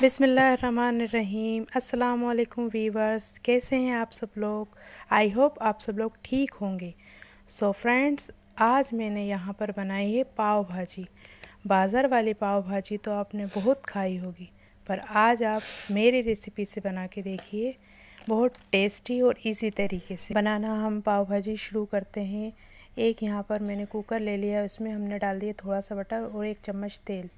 बिसमीम अल्लाम वीवर्स कैसे हैं आप सब लोग आई होप आप सब लोग ठीक होंगे सो so फ्रेंड्स आज मैंने यहाँ पर बनाई है पाव भाजी बाज़ार वाली पाव भाजी तो आपने बहुत खाई होगी पर आज आप मेरी रेसिपी से बना के देखिए बहुत टेस्टी और इजी तरीके से बनाना हम पाव भाजी शुरू करते हैं एक यहाँ पर मैंने कुकर ले लिया उसमें हमने डाल दिया थोड़ा सा बटर और एक चम्मच तेल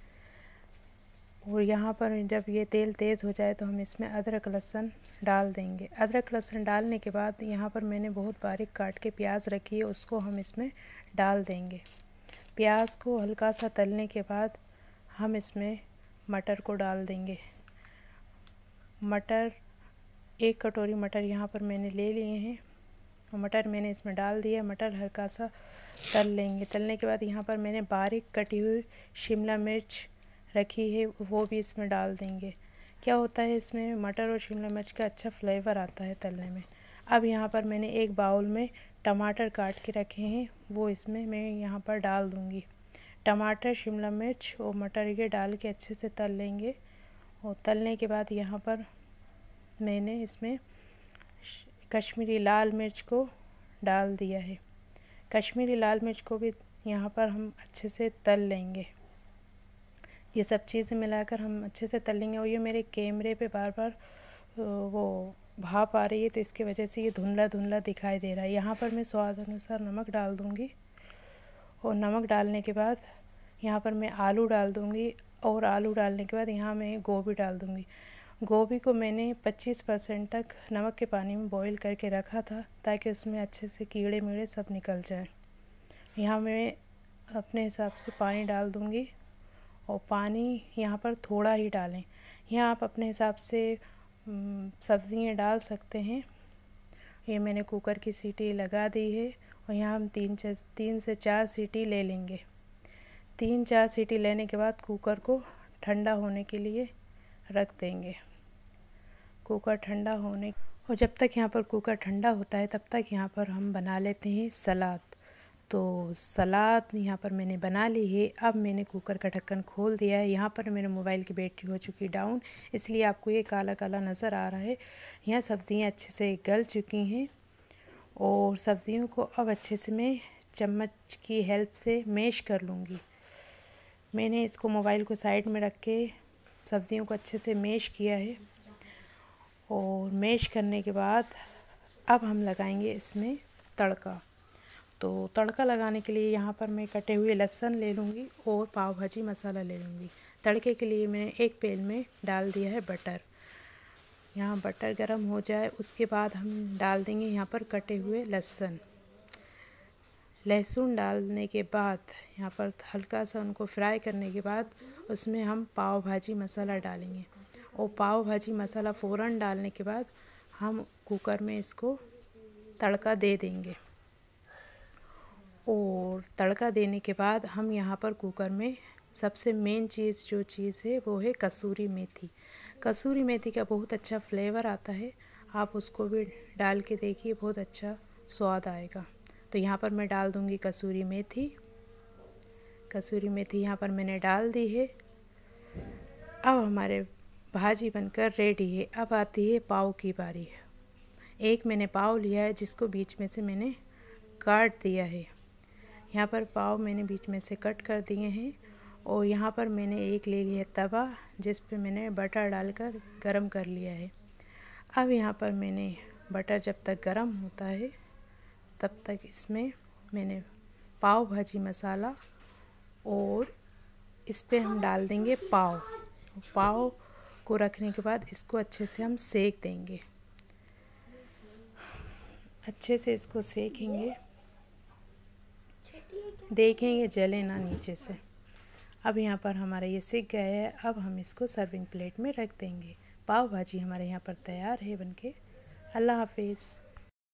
और यहाँ पर जब ये तेल तेज़ हो जाए तो हम इसमें अदरक लहसुन डाल देंगे अदरक लहसुन डालने के बाद यहाँ पर मैंने बहुत बारीक काट के प्याज रखी है उसको हम इसमें डाल देंगे प्याज को हल्का सा तलने के बाद हम इसमें मटर को डाल देंगे मटर एक कटोरी मटर यहाँ पर मैंने ले लिए हैं मटर मैंने इसमें डाल दिया मटर हल्का सा तल लेंगे तलने के बाद यहाँ पर मैंने बारीक कटी हुई शिमला मिर्च रखी है वो भी इसमें डाल देंगे क्या होता है इसमें मटर और शिमला मिर्च का अच्छा फ्लेवर आता है तलने में अब यहाँ पर मैंने एक बाउल में टमाटर काट के रखे हैं वो इसमें मैं यहाँ पर डाल दूँगी टमाटर शिमला मिर्च और मटर ये डाल के अच्छे से तल लेंगे और तलने के बाद यहाँ पर मैंने इसमें कश्मीरी लाल मिर्च को डाल दिया है कश्मीरी लाल मिर्च को भी यहाँ पर हम अच्छे से तल लेंगे ये सब चीज़ें मिलाकर हम अच्छे से तल लेंगे और ये मेरे कैमरे पे बार बार वो भाप आ रही है तो इसकी वजह से ये धुंधला धुंधला दिखाई दे रहा है यहाँ पर मैं स्वाद अनुसार नमक डाल दूँगी और नमक डालने के बाद यहाँ पर मैं आलू डाल दूँगी और आलू डालने के बाद यहाँ मैं गोभी डाल दूँगी गोभी को मैंने 25 परसेंट तक नमक के पानी में बॉईल करके रखा था ताकि उसमें अच्छे से कीड़े मीड़े सब निकल जाएं यहाँ मैं अपने हिसाब से पानी डाल दूँगी और पानी यहाँ पर थोड़ा ही डालें यहाँ आप अपने हिसाब से सब्ज़ियाँ डाल सकते हैं ये मैंने कुकर की सीटी लगा दी है और यहाँ हम तीन से तीन से चार सीटी ले लेंगे तीन चार सीटी लेने के बाद कुकर को ठंडा होने के लिए रख देंगे कुकर ठंडा होने और जब तक यहाँ पर कुकर ठंडा होता है तब तक यहाँ पर हम बना लेते हैं सलाद तो सलाद यहाँ पर मैंने बना ली है अब मैंने कुकर का ढक्कन खोल दिया है यहाँ पर मेरे मोबाइल की बैटरी हो चुकी डाउन इसलिए आपको ये काला काला नज़र आ रहा है यहाँ सब्ज़ियाँ अच्छे से गल चुकी हैं और सब्ज़ियों को अब अच्छे से मैं चम्मच की हेल्प से मैश कर लूँगी मैंने इसको मोबाइल को साइड में रख के सब्ज़ियों को अच्छे से मैश किया है और मैश करने के बाद अब हम लगाएंगे इसमें तड़का तो तड़का लगाने के लिए यहाँ पर मैं कटे हुए लहसुन ले लूँगी और पाव भाजी मसाला ले लूँगी तड़के के लिए मैंने एक पेन में डाल दिया है बटर यहाँ बटर गरम हो जाए उसके बाद हम डाल देंगे यहाँ पर कटे हुए लहसुन लहसुन डालने के बाद यहाँ पर हल्का सा उनको फ्राई करने के बाद उसमें हम पाव भाजी मसाला डालेंगे और पाव भाजी मसाला फ़ौरन डालने के बाद हम कुकर में इसको तड़का दे देंगे और तड़का देने के बाद हम यहाँ पर कुकर में सबसे मेन चीज़ जो चीज़ है वो है कसूरी मेथी कसूरी मेथी का बहुत अच्छा फ्लेवर आता है आप उसको भी डाल के देखिए बहुत अच्छा स्वाद आएगा तो यहाँ पर मैं डाल दूँगी कसूरी मेथी कसूरी मेथी यहाँ पर मैंने डाल दी है अब हमारे भाजी बनकर रेडी है अब आती है पाव की बारी एक मैंने पाव लिया है जिसको बीच में से मैंने काट दिया है यहाँ पर पाव मैंने बीच में से कट कर दिए हैं और यहाँ पर मैंने एक ले लिया तवा जिस पे मैंने बटर डालकर गरम कर लिया है अब यहाँ पर मैंने बटर जब तक गरम होता है तब तक इसमें मैंने पाव भाजी मसाला और इस पर हम डाल देंगे पाव पाव को रखने के बाद इसको अच्छे से हम सेक देंगे अच्छे से इसको सेकेंगे देखें ये जले ना नीचे से अब यहाँ पर हमारा ये सीख गया है अब हम इसको सर्विंग प्लेट में रख देंगे पाव भाजी हमारे यहाँ पर तैयार है बनके अल्लाह हाफिज़